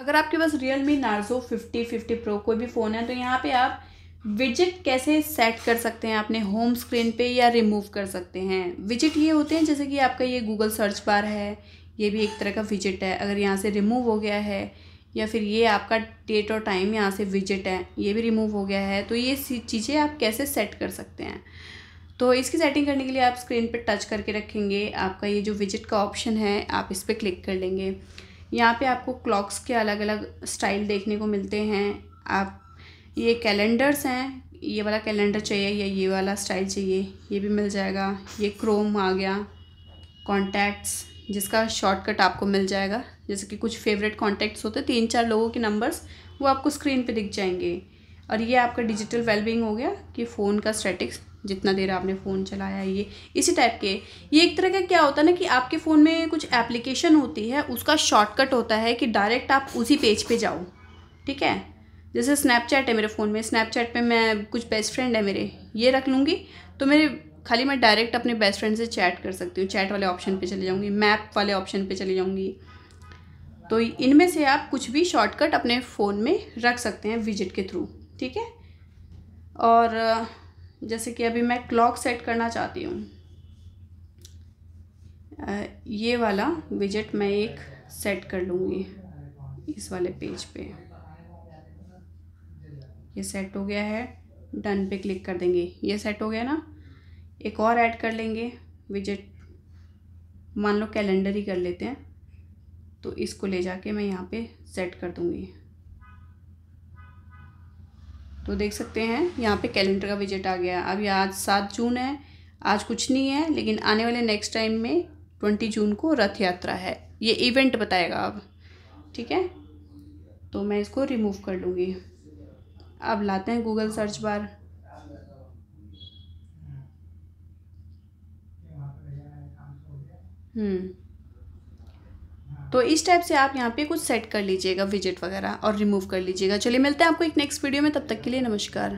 अगर आपके पास Realme Narzo fifty fifty pro कोई भी फ़ोन है तो यहाँ पे आप विजिट कैसे सेट कर सकते हैं अपने होम स्क्रीन पे या रिमूव कर सकते हैं विजिट ये होते हैं जैसे कि आपका ये गूगल सर्च बार है ये भी एक तरह का विजिट है अगर यहाँ से रिमूव हो गया है या फिर ये आपका डेट और टाइम यहाँ से विजिट है ये भी रिमूव हो गया है तो ये चीज़ें आप कैसे सेट कर सकते हैं तो इसकी सेटिंग करने के लिए आप स्क्रीन पर टच करके रखेंगे आपका ये जो विजिट का ऑप्शन है आप इस पर क्लिक कर लेंगे यहाँ पे आपको क्लॉक्स के अलग अलग स्टाइल देखने को मिलते हैं आप ये कैलेंडर्स हैं ये वाला कैलेंडर चाहिए या ये वाला स्टाइल चाहिए ये भी मिल जाएगा ये क्रोम आ गया कॉन्टैक्ट्स जिसका शॉर्टकट आपको मिल जाएगा जैसे कि कुछ फेवरेट कॉन्टैक्ट्स होते हैं तीन चार लोगों के नंबर्स वो आपको स्क्रीन पे दिख जाएंगे और ये आपका डिजिटल वेलबिंग हो गया कि फ़ोन का स्टैटिक्स जितना देर आपने फ़ोन चलाया ये इसी टाइप के ये एक तरह का क्या होता है ना कि आपके फ़ोन में कुछ एप्लीकेशन होती है उसका शॉर्टकट होता है कि डायरेक्ट आप उसी पेज पे जाओ ठीक है जैसे स्नैपचैट है मेरे फ़ोन में स्नैपचैट पे मैं कुछ बेस्ट फ्रेंड है मेरे ये रख लूँगी तो मेरे खाली मैं डायरेक्ट अपने बेस्ट फ्रेंड से चैट कर सकती हूँ चैट वाले ऑप्शन पर चली जाऊँगी मैप वाले ऑप्शन पर चली जाऊँगी तो इनमें से आप कुछ भी शॉर्टकट अपने फ़ोन में रख सकते हैं विजिट के थ्रू ठीक है और जैसे कि अभी मैं क्लॉक सेट करना चाहती हूँ ये वाला विजेट मैं एक सेट कर लूँगी इस वाले पेज पे ये सेट हो गया है डन पे क्लिक कर देंगे ये सेट हो गया ना एक और ऐड कर लेंगे विजेट मान लो कैलेंडर ही कर लेते हैं तो इसको ले जाके मैं यहाँ पे सेट कर दूँगी तो देख सकते हैं यहाँ पे कैलेंडर का विजिट आ गया अभी आज सात जून है आज कुछ नहीं है लेकिन आने वाले नेक्स्ट टाइम में ट्वेंटी जून को रथ यात्रा है ये इवेंट बताएगा अब ठीक है तो मैं इसको रिमूव कर लूँगी अब लाते हैं गूगल सर्च बार हम्म तो इस टाइप से आप यहाँ पे कुछ सेट कर लीजिएगा विजिट वगैरह और रिमूव कर लीजिएगा चलिए मिलते हैं आपको एक नेक्स्ट वीडियो में तब तक के लिए नमस्कार